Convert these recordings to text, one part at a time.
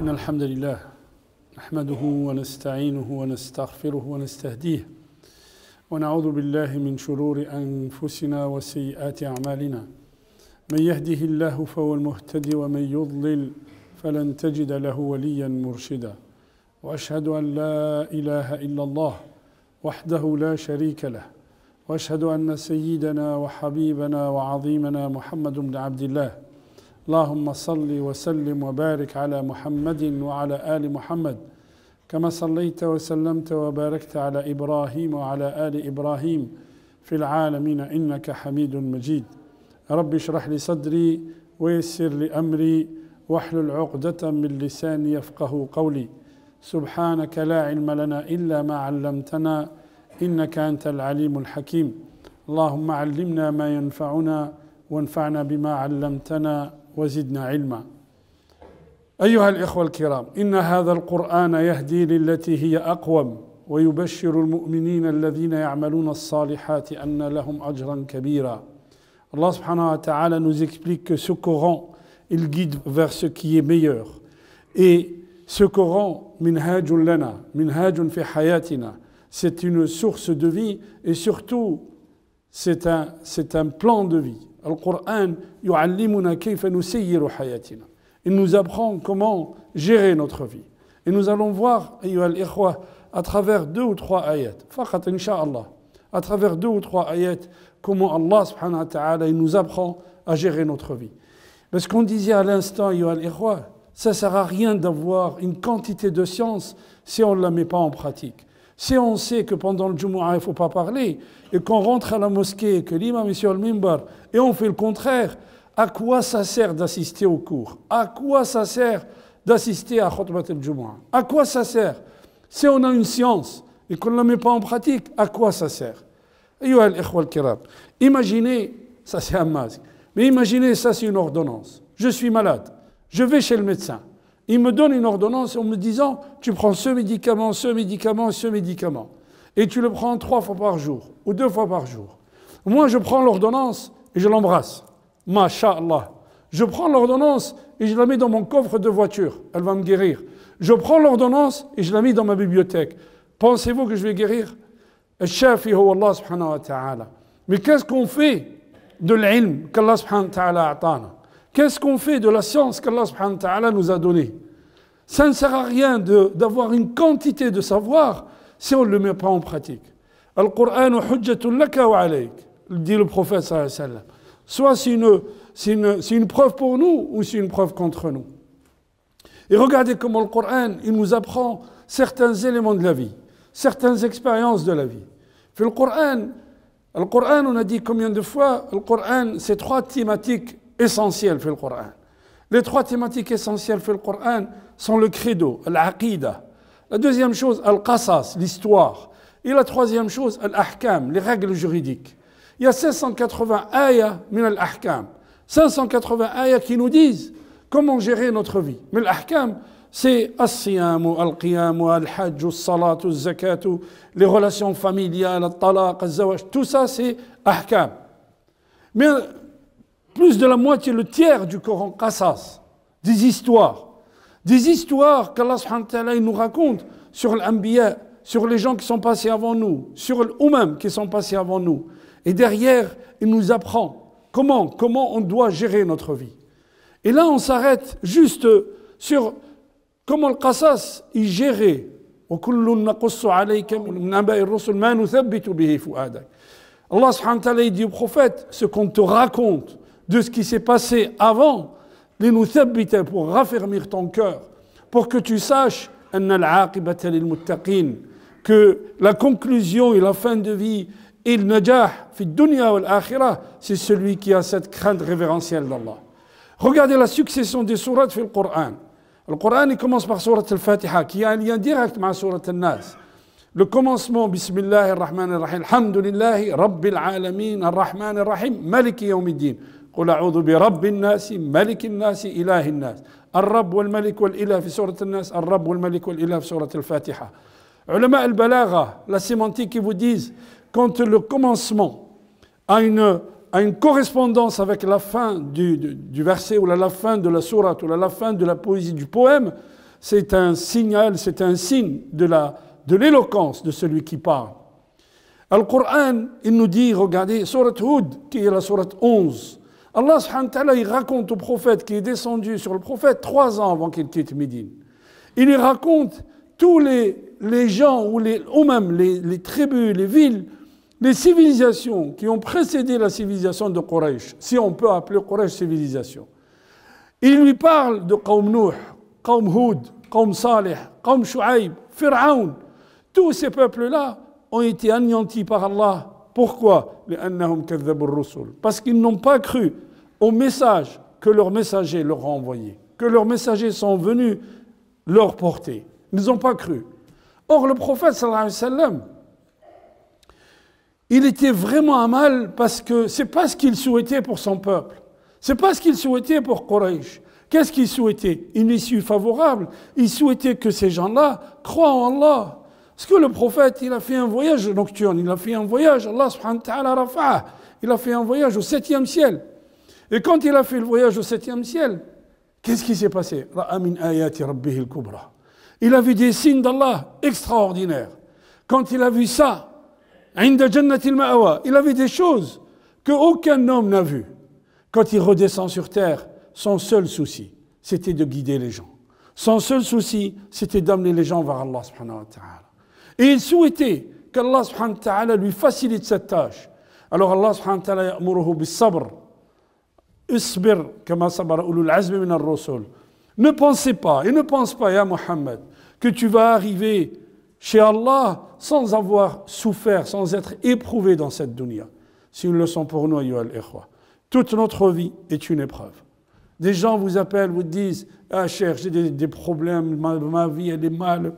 إن الحمد لله نحمده ونستعينه ونستغفره ونستهديه ونعوذ بالله من شرور أنفسنا وسيئات أعمالنا من يهده الله فهو المهتدي ومن يضلل فلن تجد له وليا مرشدا وأشهد أن لا إله إلا الله وحده لا شريك له وأشهد أن سيدنا وحبيبنا وعظيمنا محمد بن عبد الله اللهم صل وسلم وبارك على محمد وعلى ال محمد كما صليت وسلمت وباركت على ابراهيم وعلى ال ابراهيم في العالمين انك حميد مجيد رب اشرح لي صدري ويسر لي امري واحلل عقده من لساني يفقه قولي سبحانك لا علم لنا الا ما علمتنا انك انت العليم الحكيم اللهم علمنا ما ينفعنا وانفعنا بما علمتنا وزدنا علما ايها الاخوه الكرام ان هذا القران يهدي للتي هي اقوم ويبشر المؤمنين الذين يعملون الصالحات ان لهم اجرا كبيرا الله سبحانه وتعالى nous explique que ce Coran il guide vers ce qui est meilleur et ce Coran منهاج لنا منهاج في حياتنا c'est une source de vie et surtout c'est un c'est un plan de vie Al-Qur'an Il nous apprend comment gérer notre vie. Et nous allons voir, à travers deux ou trois ayats, à travers deux ou trois ayats, comment Allah nous apprend à gérer notre vie. Parce qu'on disait à l'instant, ça ne sert à rien d'avoir une quantité de science si on ne la met pas en pratique. Si on sait que pendant le Jumu'ah, il ne faut pas parler, et qu'on rentre à la mosquée, que l'imam est sur mimbar, et on fait le contraire, à quoi ça sert d'assister au cours À quoi ça sert d'assister à Khutbat al-Jumu'ah À quoi ça sert Si on a une science et qu'on ne la met pas en pratique, à quoi ça sert Imaginez, ça c'est un masque, mais imaginez ça c'est une ordonnance. Je suis malade, je vais chez le médecin il me donne une ordonnance en me disant tu prends ce médicament, ce médicament, ce médicament. Et tu le prends trois fois par jour ou deux fois par jour. Moi, je prends l'ordonnance et je l'embrasse. Masha'Allah. Je prends l'ordonnance et je la mets dans mon coffre de voiture. Elle va me guérir. Je prends l'ordonnance et je la mets dans ma bibliothèque. Pensez-vous que je vais guérir oh Mais qu'est-ce qu'on fait de l'ilm qu'Allah subhanahu wa ta'ala Qu'est-ce qu'on fait de la science qu'Allah subhanahu nous a donnée Ça ne sert à rien d'avoir une quantité de savoir si on ne le met pas en pratique. Al-Qur'an hujjatun laka wa alayk, dit le prophète sallallahu Soit c'est une, preuve pour nous ou c'est une preuve contre nous. Et regardez comment le Coran, il nous apprend certains éléments de la vie, certaines expériences de la vie. le Coran, le Coran, on a dit combien de fois, le Coran, c'est trois thématiques essentielles dans le Coran. Les trois thématiques essentielles dans le Coran sont le credo, l'aqidah. La deuxième chose, al-qasas, l'histoire. Et la troisième chose, al-ahkam, les règles juridiques. Il y a 580 ayahs, min al 580 qui nous disent comment gérer notre vie. Mais l'ahkam, c'est al-siyam, al-qiyam, al-hajj, salat al-zakat, les relations familiales, al-talaq, le zawaj Tout ça, c'est ahkam. Mais plus de la moitié, le tiers du Coran Kassas, des histoires. Des histoires qu'Allah nous raconte sur l'Anbiya, sur les gens qui sont passés avant nous, sur l'Oumam qui sont passés avant nous. Et derrière, il nous apprend comment, comment on doit gérer notre vie. Et là, on s'arrête juste sur comment le Qasas est géré. Allah subhanahu wa ta'ala dit au prophète ce qu'on te raconte, de ce qui s'est passé avant, nous les pour raffermir ton cœur, pour que tu saches que la conclusion et la fin de vie et le najah c'est celui qui a cette crainte révérentielle d'Allah. Regardez la succession des sourates dans le Coran. Le Coran commence par surat al-Fatiha qui a un lien direct avec surat al-Nas. Le commencement, Bismillah ar-Rahman ar-Rahim, Rabbil Alameen, Ar-Rahman rahim Maliki Yawmiddin la sémantique vous disent quand le commencement a une, a une correspondance avec la fin du, du, verset ou la, fin de la sourate ou la, la fin de la poésie du poème c'est un signal c'est un signe de la de l'éloquence de celui qui parle Al-Qur'an il nous dit regardez sourate Hud qui est la sourate 11 Allah il raconte au prophète qui est descendu sur le prophète trois ans avant qu'il quitte Médine. Il lui raconte tous les, les gens ou, les, ou même les, tribus, les villes, les civilisations qui ont précédé la civilisation de Quraysh, si on peut appeler Quraysh civilisation. Il lui parle de Qaum Nuh, Qaum Hud, Qaum Saleh, Qaum Shu'aib, Tous ces peuples-là ont été anéantis par Allah pourquoi Parce qu'ils n'ont pas cru au message que leurs messagers leur ont envoyé, que leurs messagers sont venus leur porter. Ils n'ont pas cru. Or, le prophète, il était vraiment à mal parce que c'est pas ce qu'il souhaitait pour son peuple. C'est pas ce qu'il souhaitait pour Quraysh. Qu'est-ce qu'il souhaitait Une issue favorable. Il souhaitait que ces gens-là croient en Allah, parce que le prophète, il a fait un voyage nocturne, il a fait un voyage, Allah subhanahu wa ta'ala il a fait un voyage au septième ciel. Et quand il a fait le voyage au septième ciel, qu'est-ce qui s'est passé Il a vu des signes d'Allah extraordinaires. Quand il a vu ça, il a vu des choses qu'aucun homme n'a vues. Quand il redescend sur terre, son seul souci, c'était de guider les gens. Son seul souci, c'était d'amener les gens vers Allah subhanahu wa ta'ala. Et il souhaitait qu'Allah lui facilite cette tâche. Alors Allah subhanahu wa ta'ala ulul min ar Ne pensez pas et ne pense pas, ya Muhammad, que tu vas arriver chez Allah sans avoir souffert, sans être éprouvé dans cette dunya. C'est une leçon pour nous, Ayyuhal Ikhwa. Toute notre vie est une épreuve. Des gens vous appellent, vous disent Ah, cher, j'ai des, problèmes, ma, ma vie, elle est mal.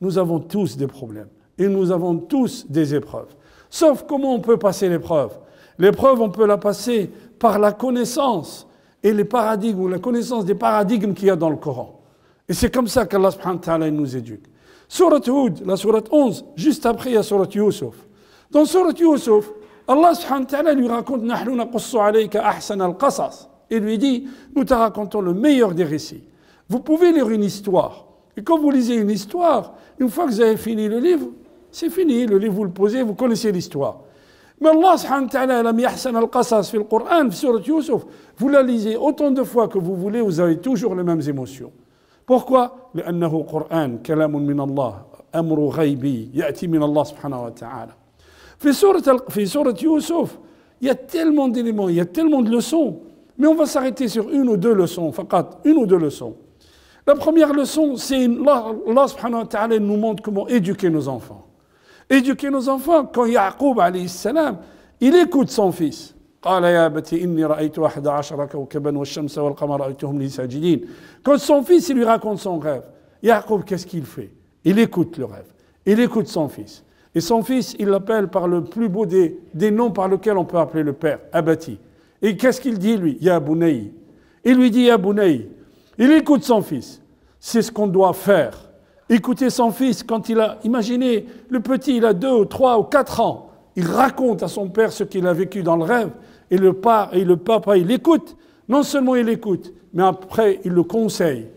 Nous avons tous des problèmes et nous avons tous des épreuves. Sauf comment on peut passer l'épreuve L'épreuve, on peut la passer par la connaissance et les paradigmes, ou la connaissance des paradigmes qu'il y a dans le Coran. Et c'est comme ça qu'Allah nous éduque. Surat Hud, la surat 11, juste après, il y a surat Yusuf. Dans surat Yusuf, Allah lui raconte « Il lui dit « Nous te racontons le meilleur des récits. Vous pouvez lire une histoire et quand vous lisez une histoire, une fois que vous avez fini le livre, c'est fini, le livre vous le posez, vous connaissez l'histoire. Mais Allah subhanahu wa ta'ala, al le Coran, sur Yusuf, vous la lisez autant de fois que vous voulez, vous avez toujours les mêmes émotions. Pourquoi Qur'an, kalamun min Allah, amru ya'ti min Allah subhanahu wa ta'ala. » Yusuf, il y a tellement d'éléments, il y a tellement de leçons mais on va s'arrêter sur une ou deux leçons fakat une ou deux leçons la première leçon, c'est Allah subhanahu nous montre comment éduquer nos enfants. Éduquer nos enfants, quand Yaqub alayhi salam, il écoute son fils. Quand son fils il lui raconte son rêve, Yaqub, qu'est-ce qu'il fait Il écoute le rêve. Il écoute son fils. Et son fils, il l'appelle par le plus beau des, des noms par lequel on peut appeler le père, Abati. Et qu'est-ce qu'il dit lui Ya Il lui dit Ya il écoute son fils. C'est ce qu'on doit faire. Écouter son fils quand il a, imaginez, le petit, il a deux ou trois ou quatre ans. Il raconte à son père ce qu'il a vécu dans le rêve. Et le, père, et le papa, il écoute. Non seulement il écoute, mais après, il le conseille.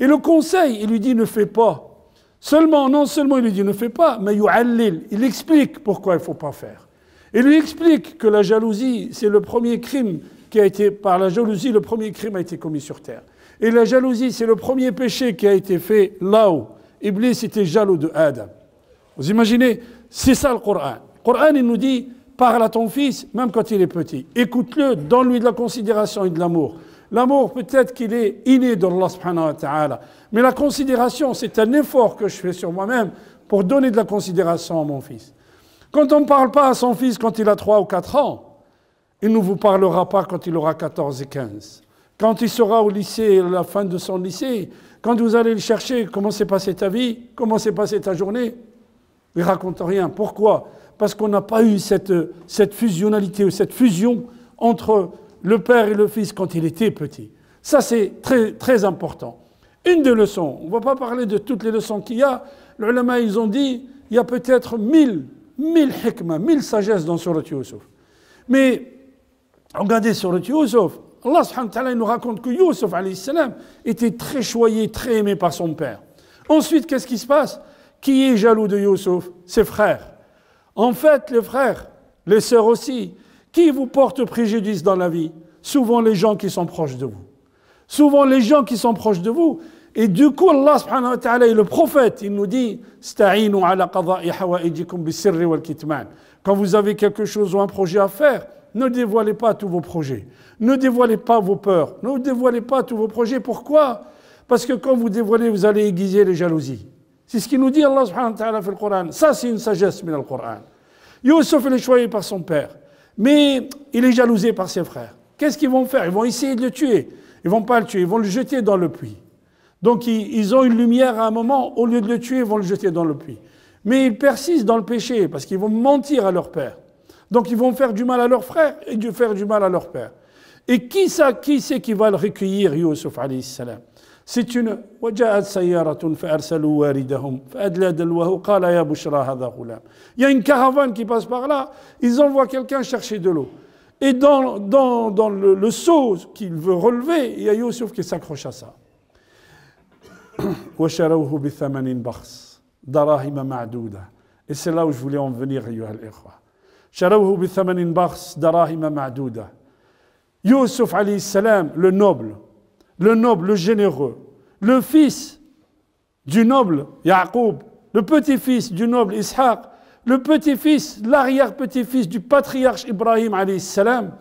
Et le conseil, il lui dit ne fais pas. Seulement, non seulement il lui dit ne fais pas, mais il explique pourquoi il ne faut pas faire. Il lui explique que la jalousie, c'est le premier crime qui a été, par la jalousie, le premier crime a été commis sur terre. Et la jalousie, c'est le premier péché qui a été fait là-haut. Iblis était jaloux de Adam. Vous imaginez C'est ça le Coran. Le Coran, il nous dit parle à ton fils, même quand il est petit. Écoute-le, donne-lui de la considération et de l'amour. L'amour, peut-être qu'il est inné dans subhanahu wa Mais la considération, c'est un effort que je fais sur moi-même pour donner de la considération à mon fils. Quand on ne parle pas à son fils quand il a 3 ou 4 ans, il ne vous parlera pas quand il aura 14 et 15. Quand il sera au lycée, à la fin de son lycée, quand vous allez le chercher, comment s'est passée ta vie, comment s'est passée ta journée, il ne raconte rien. Pourquoi Parce qu'on n'a pas eu cette, fusionnalité ou cette fusion entre le père et le fils quand il était petit. Ça, c'est très, important. Une des leçons, on ne va pas parler de toutes les leçons qu'il y a, les Lama ils ont dit, il y a peut-être mille, mille hikmah, mille sagesses dans Surat Yusuf. Mais regardez Surat Yusuf, Allah subhanahu nous raconte que Youssef salam était très choyé, très aimé par son père. Ensuite, qu'est-ce qui se passe Qui est jaloux de Youssef Ses frères. En fait, les frères, les sœurs aussi, qui vous portent préjudice dans la vie Souvent les gens qui sont proches de vous. Souvent les gens qui sont proches de vous. Et du coup, Allah subhanahu wa le prophète, il nous dit Quand vous avez quelque chose ou un projet à faire, ne dévoilez pas tous vos projets. Ne dévoilez pas vos peurs. Ne dévoilez pas tous vos projets. Pourquoi Parce que quand vous dévoilez, vous allez aiguiser les jalousies. C'est ce qu'il nous dit Allah subhanahu wa ta'ala dans le Coran. Ça, c'est une sagesse dans le Coran. Youssef, est choyé par son père. Mais il est jalousé par ses frères. Qu'est-ce qu'ils vont faire Ils vont essayer de le tuer. Ils vont pas le tuer. Ils vont le jeter dans le puits. Donc, ils ont une lumière à un moment. Au lieu de le tuer, ils vont le jeter dans le puits. Mais ils persistent dans le péché parce qu'ils vont mentir à leur père. Donc ils vont faire du mal à leurs frères et faire du mal à leur père. Et qui qui c'est qui va le recueillir, Youssef alayhi salam C'est une Il y a une caravane qui passe par là, ils envoient quelqu'un chercher de l'eau. Et dans, dans, le, seau qu'il veut relever, il y a Youssef qui s'accroche à ça. Et c'est là où je voulais en venir, Yuhal Ikhwa. شروه Yusuf alayhi salam, le noble, le noble, le généreux, le fils du noble Yaqub, le petit-fils du noble Ishaq, le petit-fils, l'arrière-petit-fils du patriarche Ibrahim alayhi salam,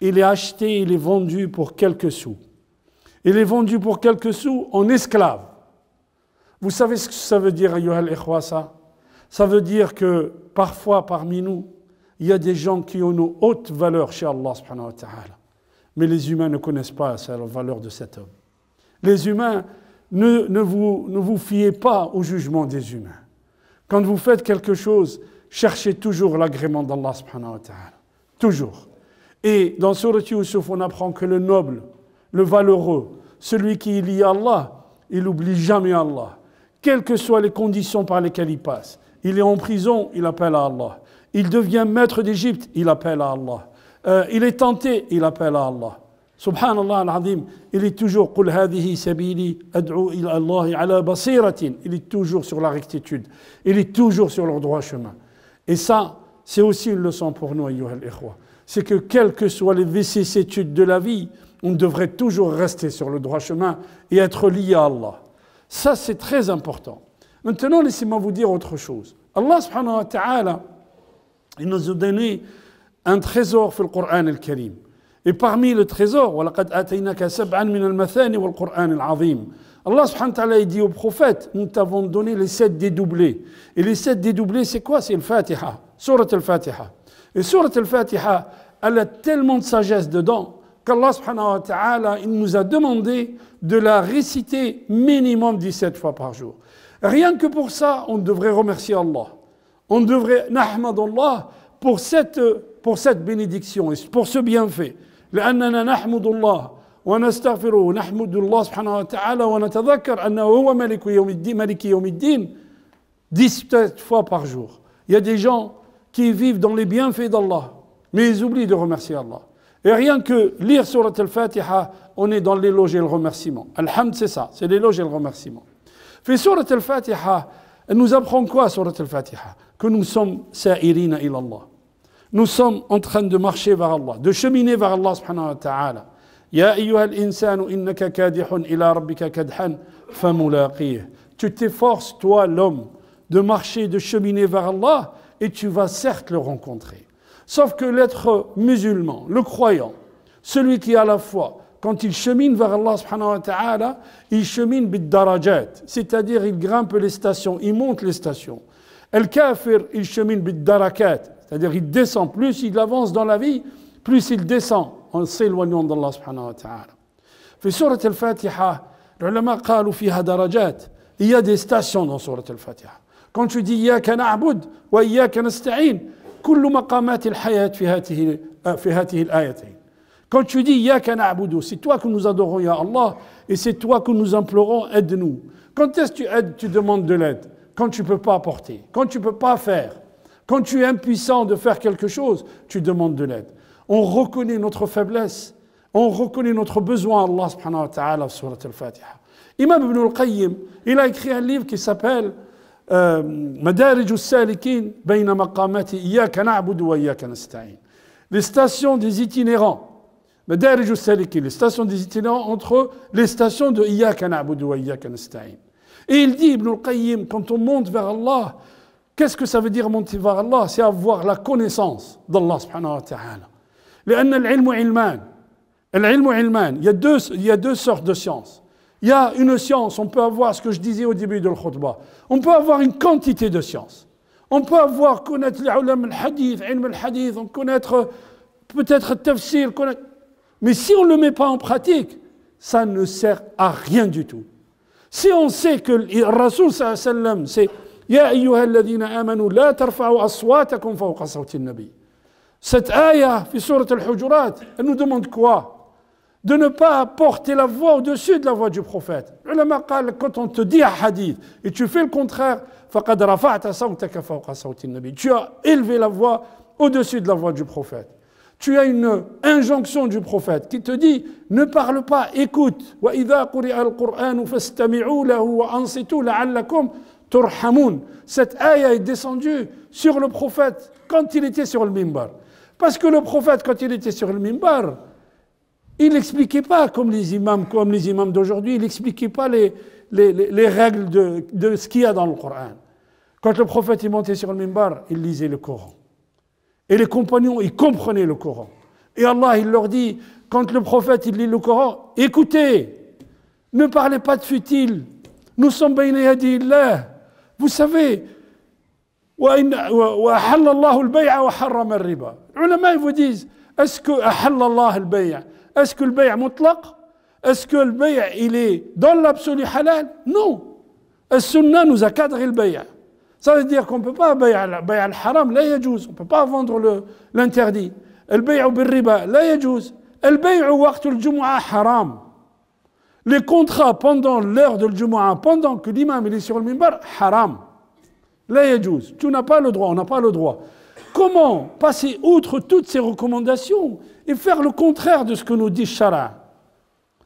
il est acheté, il est vendu pour quelques sous. Il est vendu pour quelques sous en esclave. Vous savez ce que ça veut dire, Yohel Ikhwasa ça veut dire que parfois parmi nous, il y a des gens qui ont nos hautes valeurs chez Allah Mais les humains ne connaissent pas la valeur de cet homme. Les humains, ne, ne, vous, ne vous fiez pas au jugement des humains. Quand vous faites quelque chose, cherchez toujours l'agrément d'Allah Toujours. Et dans Surah Yusuf, on apprend que le noble, le valeureux, celui qui lie Allah, il n'oublie jamais Allah, quelles que soient les conditions par lesquelles il passe. Il est en prison, il appelle à Allah. Il devient maître d'Égypte, il appelle à Allah. Euh, il est tenté, il appelle à Allah. Subhanallah al-Azim, il est toujours Il est toujours sur la rectitude. Il est toujours sur le droit chemin. Et ça, c'est aussi une leçon pour nous, les C'est que quelles que soient les vicissitudes de la vie, on devrait toujours rester sur le droit chemin et être lié à Allah. Ça, c'est très important. Maintenant, laissez-moi vous dire autre chose. Allah subhanahu wa ta'ala, nous a donné un trésor sur le Coran al-Karim. Et parmi le trésor, Allah subhanahu wa ta'ala dit au prophète, nous t'avons donné les sept dédoublés. Et les sept dédoublés, c'est quoi C'est le Fatiha, Surat al-Fatiha. Et Surat al-Fatiha, elle a tellement de sagesse dedans qu'Allah subhanahu wa ta'ala, il nous a demandé de la réciter minimum 17 fois par jour. Rien que pour ça, on devrait remercier Allah. On devrait Allah pour cette, pour cette bénédiction et pour ce bienfait. dix allah ونستغفره ونحمد الله سبحانه وتعالى wa أنه هو ملك يوم الدين ملك يوم fois par jour. Il y a des gens qui vivent dans les bienfaits d'Allah, mais ils oublient de remercier Allah. Et rien que lire sur al-Fatiha, on est dans l'éloge et le remerciement. Alhamd, c'est ça, c'est l'éloge et le remerciement. Fait Surat al-Fatiha, elle nous apprend quoi, Surat al-Fatiha Que nous sommes sa'irina ila Allah. Nous sommes en train de marcher vers Allah, de cheminer vers Allah subhanahu wa ta'ala. Ya al insanu innaka kadihun ila rabbika kadhan famulaqih. Tu t'efforces, toi, l'homme, de marcher, de cheminer vers Allah, et tu vas certes le rencontrer. Sauf que l'être musulman, le croyant, celui qui a la foi, quand il chemine vers Allah subhanahu wa ta'ala, il chemine bid-darajat, c'est-à-dire il grimpe les stations, il monte les stations. El kafir, il chemine bid-darakat, c'est-à-dire il descend, plus il avance dans la vie, plus il descend en s'éloignant d'Allah subhanahu wa ta'ala. surat al-Fatiha, l'ulama قالوا fiha darajat. il y a des stations dans surat al-Fatiha. quand tu dis إياك wa وإياك نستعين كل مقامات الحياة في هاته في هاته الآيتين Quand tu dis c'est toi que nous adorons, Ya Allah, et c'est toi que nous implorons, aide-nous. Quand est-ce que tu aides, tu demandes de l'aide Quand tu ne peux pas apporter, quand tu ne peux pas faire, quand tu es impuissant de faire quelque chose, tu demandes de l'aide. On reconnaît notre faiblesse, on reconnaît notre besoin, Allah subhanahu wa ta'ala, al-Fatiha. Imam Ibn al-Qayyim, il a écrit un livre qui s'appelle euh, salikin maqamati, wa Les stations des itinérants les stations des itinérants entre les stations de Iyak et et Iyak Staïm. Et il dit, Ibn al-Qayyim, quand on monte vers Allah, qu'est-ce que ça veut dire monter vers Allah C'est avoir la connaissance d'Allah subhanahu wa ta'ala. il y a deux il y a deux sortes de sciences il y a une science on peut avoir ce que je disais au début de l'khutbah, on peut avoir une quantité de sciences on peut avoir connaître les ulama al hadith ilm al hadith connaître peut-être le tafsir connaître mais si on ne le met pas en pratique, ça ne sert à rien du tout. Si on sait que le Rasul sallam, c'est Ya amanu la tarfa'u aswatakum fawqa sawti nabi. Cette ayah, fi surat al-Hujurat, elle nous demande quoi de ne pas porter la voix au-dessus de la voix du prophète. Quand on te dit un hadith et tu fais le contraire, tu as élevé la voix au-dessus de la voix du prophète tu as une injonction du prophète qui te dit ne parle pas, écoute. Cette aïe est descendue sur le prophète quand il était sur le mimbar. Parce que le prophète, quand il était sur le mimbar, il n'expliquait pas comme les imams, comme les imams d'aujourd'hui, il n'expliquait pas les, règles de, de, ce qu'il y a dans le Coran. Quand le prophète est monté sur le mimbar, il lisait le Coran. Et les compagnons, ils comprenaient le Coran. Et Allah, il leur dit, quand le prophète, il lit le Coran, écoutez, ne parlez pas de futile. Nous sommes là. Vous savez, ulama, ils vous disent, est-ce que Allah al Est-ce que le bay'a mutlaq Est-ce que le bay'a, il est dans l'absolu halal Non. Le sunnah nous a cadré le bay'a ». Ça veut dire qu'on ne peut pas al-haram, la On ne peut pas vendre l'interdit. El bil riba, la El bay waqtul jumu'ah haram. Les contrats pendant l'heure de l'Jumu'ah, pendant que l'imam est sur le mimbar, haram. La Tu n'as pas le droit, on n'a pas le droit. Comment passer outre toutes ces recommandations et faire le contraire de ce que nous dit Shara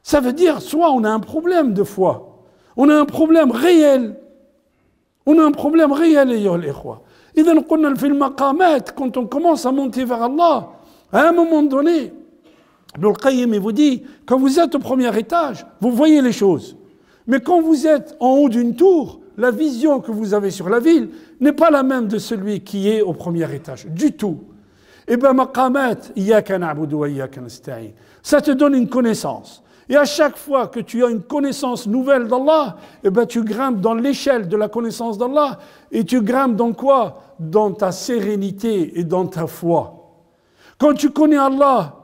Ça veut dire, soit on a un problème de foi, on a un problème réel on a un problème réel, les Ikhwa. a le quand on commence à monter vers Allah, à un moment donné, le Qayyim vous dit, quand vous êtes au premier étage, vous voyez les choses. Mais quand vous êtes en haut d'une tour, la vision que vous avez sur la ville n'est pas la même de celui qui est au premier étage, du tout. Et eh bien, maqamat, ça te donne une connaissance. Et à chaque fois que tu as une connaissance nouvelle d'Allah, eh ben tu grimpes dans l'échelle de la connaissance d'Allah et tu grimpes dans quoi Dans ta sérénité et dans ta foi. Quand tu connais Allah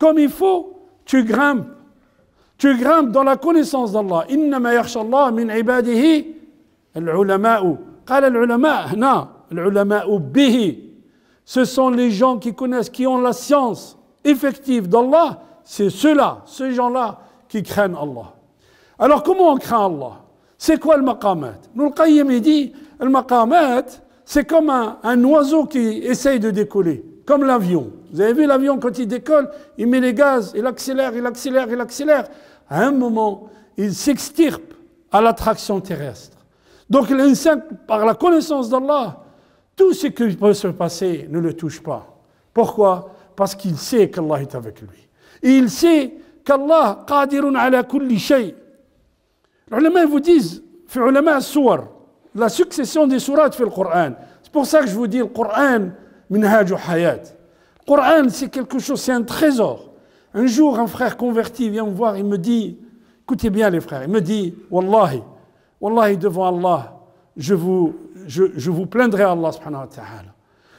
comme il faut, tu grimpes. Tu grimpes dans la connaissance d'Allah. min Ce sont les gens qui connaissent, qui ont la science effective d'Allah c'est ceux-là, ces gens-là qui craignent Allah. Alors comment on craint Allah C'est quoi le maqamat Nous le dit, le maqamat, c'est comme un, oiseau qui essaye de décoller, comme l'avion. Vous avez vu l'avion quand il décolle, il met les gaz, il accélère, il accélère, il accélère. À un moment, il s'extirpe à l'attraction terrestre. Donc l'insan, par la connaissance d'Allah, tout ce qui peut se passer ne le touche pas. Pourquoi Parce qu'il sait qu'Allah est avec lui. Et il sait qu'Allah qadirun ala kulli shay. Les vous disent, la succession des sourates fait le Coran. C'est pour ça que je vous dis le Coran, Le Coran, c'est quelque chose, c'est un trésor. Un jour, un frère converti vient me voir, il me dit, écoutez bien les frères, il me dit, Wallahi, Wallahi devant Allah, je vous, plaindrai à Allah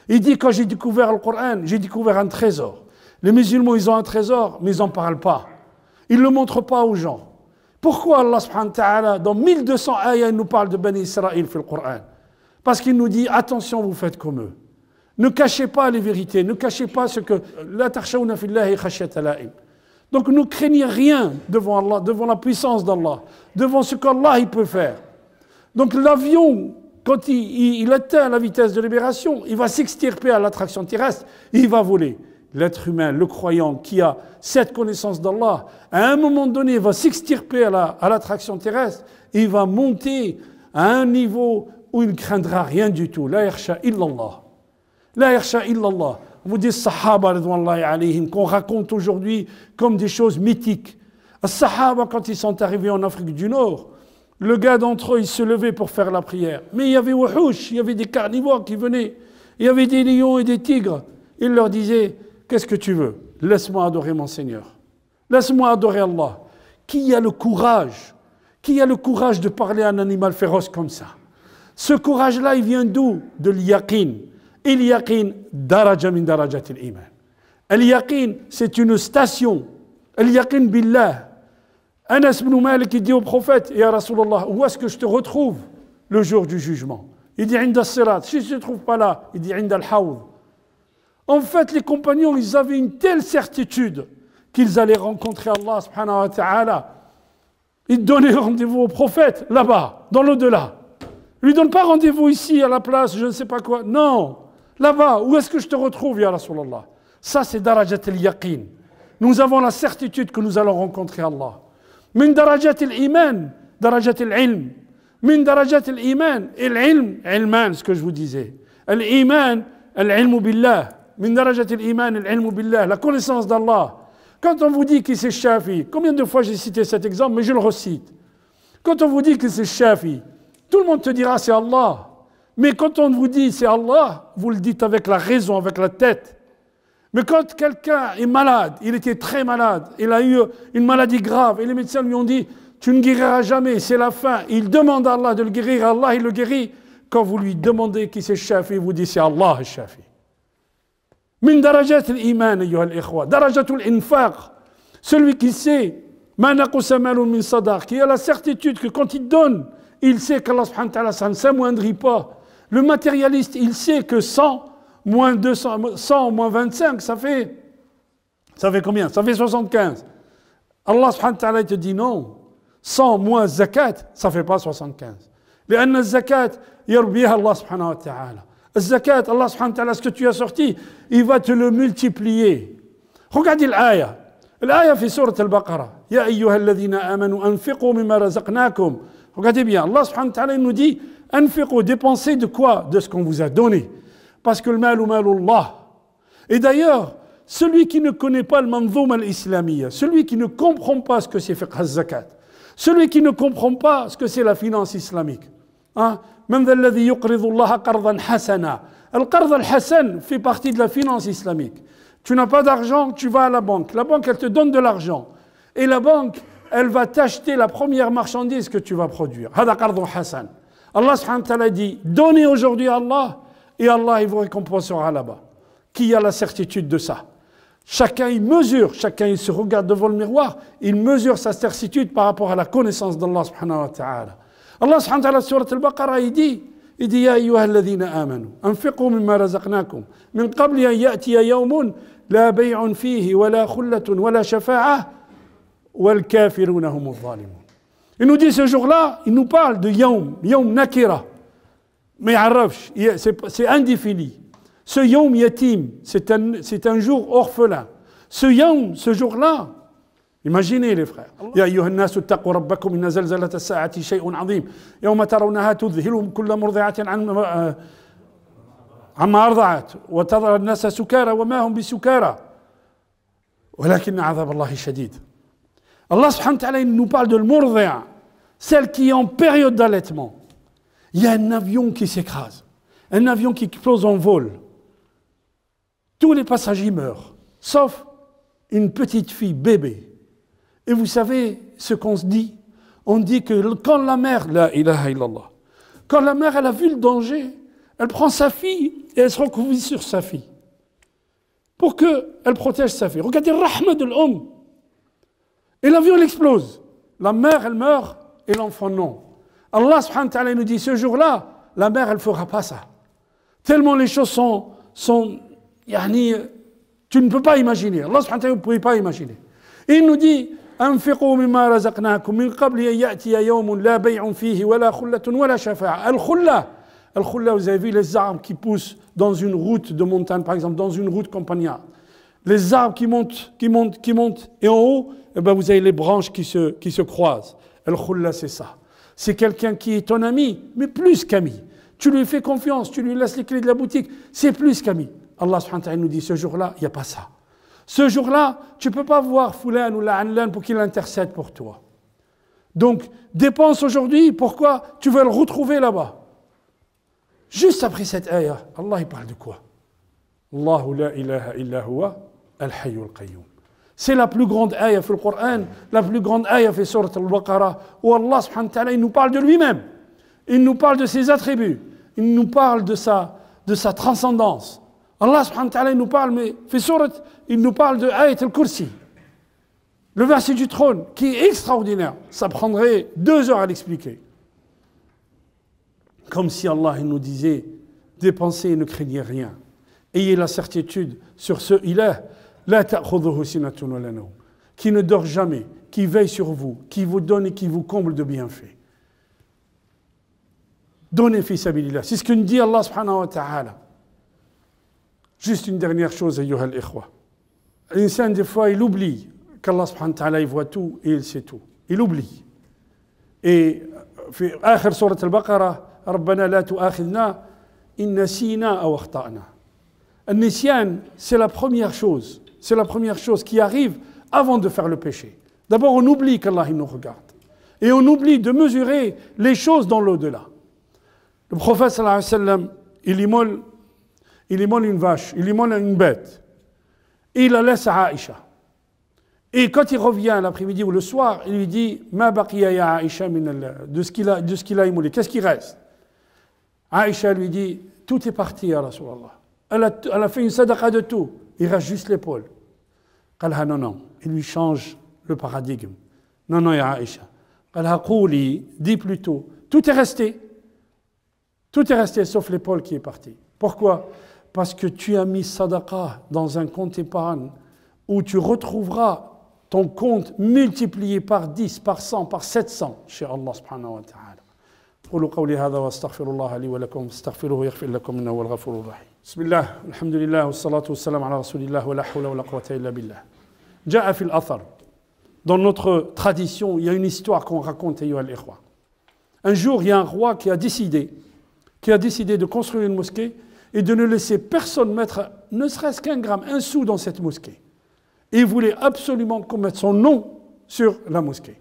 Il dit, quand j'ai découvert le Coran, j'ai découvert un trésor. Les musulmans, ils ont un trésor, mais ils n'en parlent pas. Ils ne le montrent pas aux gens. Pourquoi Allah subhanahu wa ta'ala, dans 1200 ayats, il nous parle de Bani Israël dans le Coran Parce qu'il nous dit, attention, vous faites comme eux. Ne cachez pas les vérités, ne cachez pas ce que... Donc ne craignez rien devant Allah, devant la puissance d'Allah, devant ce qu'Allah il peut faire. Donc l'avion, quand il, il atteint la vitesse de libération, il va s'extirper à l'attraction terrestre, et il va voler l'être humain, le croyant qui a cette connaissance d'Allah, à un moment donné, va s'extirper à l'attraction terrestre et il va monter à un niveau où il ne craindra rien du tout. La yarsha illallah. La yarsha illallah. vous dites sahaba qu'on raconte aujourd'hui comme des choses mythiques. Les sahaba, quand ils sont arrivés en Afrique du Nord, le gars d'entre eux, il se levait pour faire la prière. Mais il y avait wahouch, il y avait des carnivores qui venaient. Il y avait des lions et des tigres. Il leur disait, Qu'est-ce que tu veux Laisse-moi adorer mon Seigneur. Laisse-moi adorer Allah. Qui a le courage Qui a le courage de parler à un animal féroce comme ça Ce courage-là, il vient d'où De l'yaqin. Et l'yaqin, daraja min darajat iman. al c'est une station. al billah. Anas ibn Malik dit au prophète et à Rasulallah Où est-ce que je te retrouve le jour du jugement Il dit Inda sirat. Si tu ne te trouve pas là, il dit Inda al-hawd. En fait, les compagnons, ils avaient une telle certitude qu'ils allaient rencontrer Allah subhanahu wa ta'ala. Ils donnaient rendez-vous au prophète là-bas, dans l'au-delà. Ils lui donnent pas rendez-vous ici, à la place, je ne sais pas quoi. Non, là-bas, où est-ce que je te retrouve, ya Rasulallah Ça, c'est darajat al-yaqin. Nous avons la certitude que nous allons rencontrer Allah. Min darajat al-iman, darajat al-ilm. Min darajat al-iman, al-ilm, ilman, ce que je vous disais. Al-iman, al-ilmu billah la connaissance d'Allah. Quand on vous dit qu'il c'est chafi, combien de fois j'ai cité cet exemple, mais je le recite. Quand on vous dit qu'il c'est chafi, tout le monde te dira c'est Allah. Mais quand on vous dit c'est Allah, vous le dites avec la raison, avec la tête. Mais quand quelqu'un est malade, il était très malade, il a eu une maladie grave et les médecins lui ont dit tu ne guériras jamais, c'est la fin. Il demande à Allah de le guérir, Allah il le guérit. Quand vous lui demandez qui c'est il vous dit c'est Allah chafi. من درجات الإيمان أيها الإخوة درجة الإنفاق celui qui sait ما نقص مال من qui a la certitude que quand il donne il sait qu'Allah subhanahu wa ta'ala ne s'amoindrit pas le matérialiste il sait que 100 moins 200 100 moins 25 ça fait ça fait combien ça fait 75 Allah subhanahu wa ta'ala te dit non 100 moins zakat ça fait pas 75 لأن الزكاة يربيها الله سبحانه وتعالى Zakat, Allah subhanahu wa ta'ala, ce que tu as sorti, il va te le multiplier. Regardez l'aya. L'aya fait surat al-Baqarah. Ya ayyuha amanu anfiqu mimma razaqnakum. Regardez bien, Allah subhanahu wa ta'ala nous dit anfiqu, dépensez de quoi De ce qu'on vous a donné. Parce que le mal ou Allah. Et d'ailleurs, celui qui ne connaît pas le manzoum al-islamiyya, celui qui ne comprend pas ce que c'est fiqh zakat celui qui ne comprend pas ce que c'est la finance islamique, hein, من ذا الذي يقرض الله قرضا حسنا fait partie de la finance islamique tu n'as pas d'argent tu vas à la banque la banque elle te donne de l'argent et la banque elle va t'acheter la première marchandise que tu vas produire هذا قرض حسن Allah subhanahu wa dit donnez aujourd'hui à Allah et Allah il vous récompensera là-bas qui a la certitude de ça Chacun il mesure, chacun il se regarde devant le miroir, il mesure sa certitude par rapport à la connaissance d'Allah subhanahu wa ta'ala. الله سبحانه وتعالى سورة البقرة يدي يدي يا أيها الذين آمنوا أنفقوا مما رزقناكم من قبل أن يأتي يوم لا بيع فيه ولا خلة ولا شفاعة والكافرون هم الظالمون Il nous dit ce jour-là, il nous parle de يوم يوم نكرة ما يعرفش c'est indéfini. Ce يوم يتيم c'est un, un jour orphelin. Ce Yom, ce jour-là, ايماجيني لي فخير يا ايها الناس اتقوا ربكم ان زلزله الساعه شيء عظيم يوم ترونها تذهل كل مرضعه عن عما ارضعت وتضع الناس سكارى وما هم بسكارى ولكن عذاب الله شديد الله سبحانه وتعالى نو بال دو المرضع سيل كي اون بيريود داليتمون يا ان افيون كي سيكراز ان افيون كي كبلوز اون فول تو لي باساجي مور سوف une petite fille bébé Et vous savez ce qu'on se dit On dit que quand la mère, quand la mère, elle a vu le danger, elle prend sa fille et elle se recouvre sur sa fille. Pour qu'elle protège sa fille. Regardez Rahma de l'homme. Et l'avion, explose. La mère, elle meurt et l'enfant, non. Allah subhanahu wa ta'ala nous dit ce jour-là, la mère, elle ne fera pas ça. Tellement les choses sont. sont tu ne peux pas imaginer. Allah subhanahu vous ne pouvez pas imaginer. il nous dit vous avez vu les arbres qui poussent dans une route de montagne par exemple dans une route campagnarde les arbres qui montent qui montent qui montent et en haut eh ben vous avez les branches qui se, qui se croisent c'est ça c'est quelqu'un qui est ton ami mais plus qu'ami tu lui fais confiance tu lui laisses les clés de la boutique c'est plus qu'ami Allah subhanahu wa nous dit ce jour-là il y a pas ça ce jour-là, tu ne peux pas voir Foulain ou La'anlan pour qu'il intercède pour toi. Donc, dépense aujourd'hui, pourquoi tu veux le retrouver là-bas Juste après cette ayah, Allah il parle de quoi C'est la plus grande ayah du le Coran, la plus grande ayah fait surat al-Baqarah, où Allah subhanahu wa ta'ala, nous parle de lui-même. Il nous parle de ses attributs. Il nous parle de de sa transcendance. Allah subhanahu wa ta'ala, nous parle, mais il nous parle de Aït al-Kursi, le verset du trône, qui est extraordinaire. Ça prendrait deux heures à l'expliquer. Comme si Allah il nous disait, dépensez et ne craignez rien. Ayez la certitude sur ce ilah, la qui ne dort jamais, qui veille sur vous, qui vous donne et qui vous comble de bienfaits. Donnez, fils C'est ce que nous dit Allah subhanahu wa ta'ala. Juste une dernière chose, Ayyuhal Ikhwa. L'insan, des fois, il oublie qu'Allah subhanahu wa ta'ala, voit tout et il sait tout. Il oublie. Et في آخر سورة البقرة ربنا لا تؤاخذنا إن نسينا أو أخطأنا النسيان c'est la première chose c'est la première chose qui arrive avant de faire le péché d'abord on oublie qu'Allah nous regarde et on oublie de mesurer les choses dans l'au-delà le prophète sallallahu alayhi wa sallam il immole il immole une vache, il immole une bête. Et il la laisse à Aïcha. Et quand il revient l'après-midi ou le soir, il lui dit Ma ya Aïcha de ce qu'il a, de a Qu'est-ce qui reste Aïcha lui dit Tout est parti, à Rasulallah. Elle a, elle a fait une sadaqa de tout. Il reste juste l'épaule. Qalha, non, non. Il lui change le paradigme. Non, non, ya Aïcha. Qalha, dit plutôt Tout est resté. Tout est resté sauf l'épaule qui est partie. Pourquoi parce que tu as mis sadaqa dans un compte épargne où tu retrouveras ton compte multiplié par 10, par 100, par 700 chez Allah subhanahu wa ta'ala. قولوا قولي هذا واستغفر الله لي ولكم استغفروه يغفر لكم انه هو الغفور الرحيم. بسم الله الحمد لله والصلاه والسلام على رسول الله ولا حول ولا قوه الا بالله. جاء في athar » Dans notre tradition, il y a une histoire qu'on raconte ayyuha al-ikhwa. Un jour, il y a un roi qui a décidé qui a décidé de construire une mosquée et de ne laisser personne mettre ne serait-ce qu'un gramme, un sou dans cette mosquée. il voulait absolument qu'on mette son nom sur la mosquée.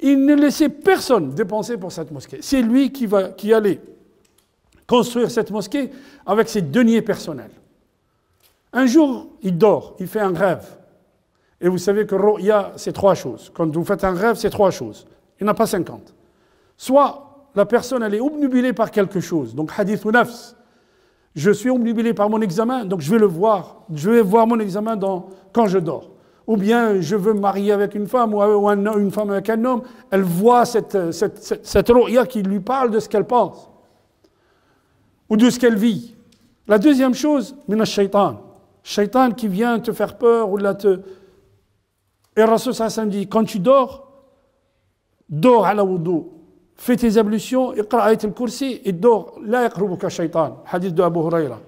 Il ne laissait personne dépenser pour cette mosquée. C'est lui qui, va, qui allait construire cette mosquée avec ses deniers personnels. Un jour, il dort, il fait un rêve. Et vous savez que Roya, c'est trois choses. Quand vous faites un rêve, c'est trois choses. Il a pas cinquante. Soit la personne, elle est obnubilée par quelque chose. Donc, hadith ou nafs. Je suis omnibulé par mon examen, donc je vais le voir. Je vais voir mon examen quand je dors. Ou bien je veux me marier avec une femme ou, une femme avec un homme. Elle voit cette, euh, cette, qui lui parle de ce qu'elle pense ou de ce qu'elle vit. La deuxième chose, mina shaitan. Shaitan qui vient te faire peur ou la te. Et dit quand tu dors, dors à la wudu fais tes ablutions, kursi et dors. La shaitan. Hadith de Abu Huraira.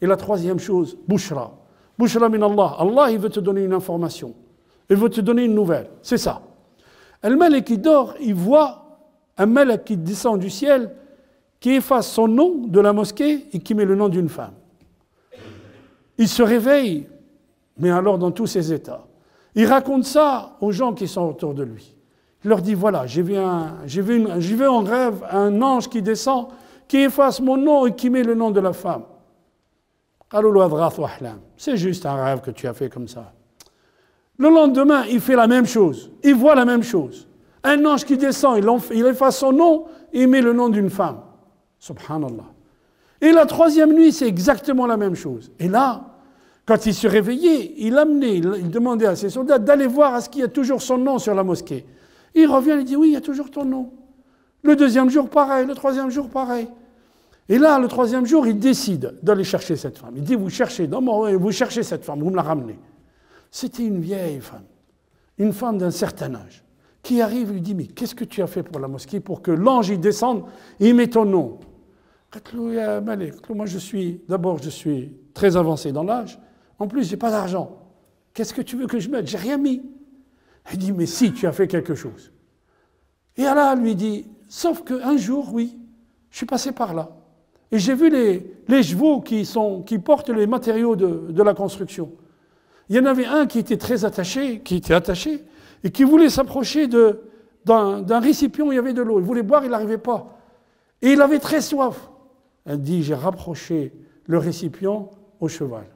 Et la troisième chose, Bushra. Bushra min Allah. Allah, il veut te donner une information. Il veut te donner une nouvelle. C'est ça. Un malek qui dort, il voit un malek qui descend du ciel, qui efface son nom de la mosquée et qui met le nom d'une femme. Il se réveille, mais alors dans tous ses états. Il raconte ça aux gens qui sont autour de lui. Il leur dit, voilà, j'ai vu, un, vu, vu en rêve un ange qui descend, qui efface mon nom et qui met le nom de la femme. C'est juste un rêve que tu as fait comme ça. Le lendemain, il fait la même chose. Il voit la même chose. Un ange qui descend, il efface son nom et met le nom d'une femme. Subhanallah. Et la troisième nuit, c'est exactement la même chose. Et là, quand il se réveillait, il amenait, il demandait à ses soldats d'aller voir à ce qu'il y a toujours son nom sur la mosquée. Il revient, il dit Oui, il y a toujours ton nom. Le deuxième jour, pareil. Le troisième jour, pareil. Et là, le troisième jour, il décide d'aller chercher cette femme. Il dit Vous cherchez, non, vous cherchez cette femme, vous me la ramenez. C'était une vieille femme, une femme d'un certain âge, qui arrive et lui dit Mais qu'est-ce que tu as fait pour la mosquée pour que l'ange y descende et mette ton nom euh, Moi, je suis, d'abord, je suis très avancé dans l'âge. En plus, je n'ai pas d'argent. Qu'est-ce que tu veux que je mette J'ai rien mis. Elle dit, mais si, tu as fait quelque chose. Et Allah lui dit, sauf qu'un jour, oui, je suis passé par là. Et j'ai vu les, chevaux qui, sont, qui portent les matériaux de, de la construction. Il y en avait un qui était très attaché, qui était attaché, et qui voulait s'approcher d'un récipient où il y avait de l'eau. Il voulait boire, il n'arrivait pas. Et il avait très soif. Elle dit, j'ai rapproché le récipient au cheval.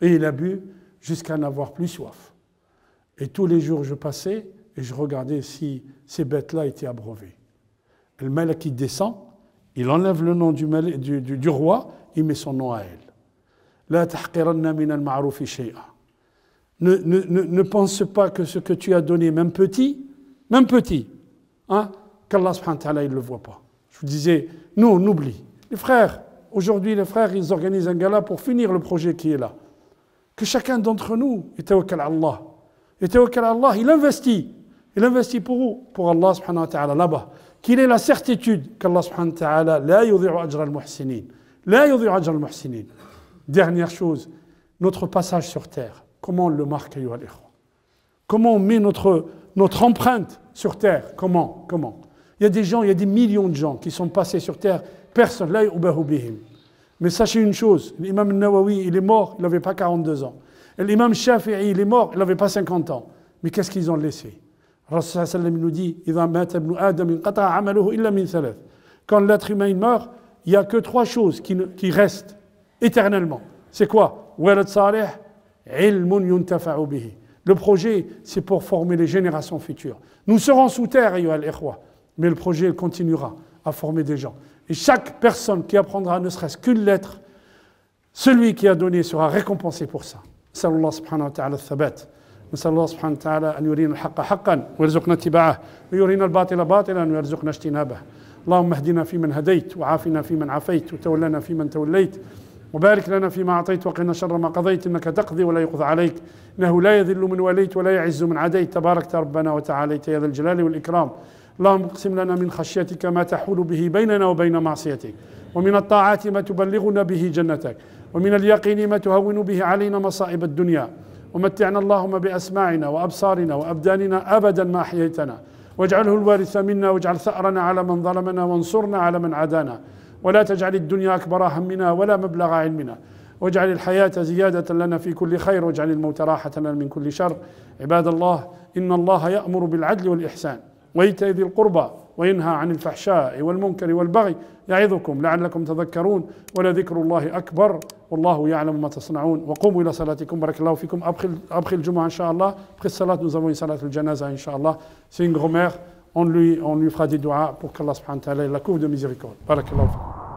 Et il a bu jusqu'à n'avoir plus soif. Et tous les jours, je passais et je regardais si ces bêtes-là étaient abreuvées. Le Malaki qui descend, il enlève le nom du, roi, il met son nom à elle. La tahqiranna min al ne, ne, ne, pense pas que ce que tu as donné, même petit, même petit, hein, qu'Allah subhanahu ne le voit pas. Je vous disais, nous, on oublie. Les frères, aujourd'hui, les frères, ils organisent un gala pour finir le projet qui est là. Que chacun d'entre nous, à Allah, et tawakkal Allah, il investit. Il investit pour où Pour Allah subhanahu wa ta'ala, là-bas. Qu'il ait la certitude qu'Allah subhanahu wa ta'ala, la yudhi'u ajra al-muhsinin. La yudhi'u ajra al-muhsinin. Dernière chose, notre passage sur terre. Comment on le marque, Comment on met notre, notre empreinte sur terre Comment Comment Il y a des gens, il y a des millions de gens qui sont passés sur terre. Personne, la Mais sachez une chose, l'imam nawawi il est mort, il n'avait pas 42 ans. L'imam Shafi'i, il est mort, il n'avait pas 50 ans. Mais qu'est-ce qu'ils ont laissé Rasul nous dit Quand l'être humain meurt, il n'y a que trois choses qui, restent éternellement. C'est quoi Le projet, c'est pour former les générations futures. Nous serons sous terre, mais le projet continuera à former des gens. Et chaque personne qui apprendra ne serait-ce qu'une lettre, celui qui a donné sera récompensé pour ça. نسأل الله سبحانه وتعالى الثبات نسأل الله سبحانه وتعالى أن يرينا الحق حقا ويرزقنا اتباعه ويرينا الباطل باطلا ويرزقنا اجتنابه اللهم اهدنا فيمن هديت وعافنا فيمن عافيت وتولنا فيمن توليت وبارك لنا فيما أعطيت وقنا شر ما قضيت إنك تقضي ولا يقضى عليك إنه لا يذل من وليت ولا يعز من عديت تباركت ربنا وتعاليت يا ذا الجلال والإكرام اللهم اقسم لنا من خشيتك ما تحول به بيننا وبين معصيتك ومن الطاعات ما تبلغنا به جنتك ومن اليقين ما تهون به علينا مصائب الدنيا ومتعنا اللهم بأسماعنا وأبصارنا وأبداننا أبدا ما أحييتنا واجعله الوارث منا واجعل ثأرنا على من ظلمنا وانصرنا على من عادانا ولا تجعل الدنيا أكبر همنا ولا مبلغ علمنا واجعل الحياة زيادة لنا في كل خير واجعل الموت راحة لنا من كل شر عباد الله إن الله يأمر بالعدل والإحسان وإيتاء ذي القربى وينهى عن الفحشاء والمنكر والبغي يعظكم لعلكم تذكرون ولذكر الله أكبر والله يعلم ما تصنعون وقوموا إلى صلاتكم بارك الله فيكم أبخي, الجمعة إن شاء الله أبخي الصلاة nous صلاة الجنازة إن شاء الله c'est une on lui, on lui fera des doigts pour qu'Allah subhanahu wa ta'ala la couvre de miséricorde بارك الله فيكم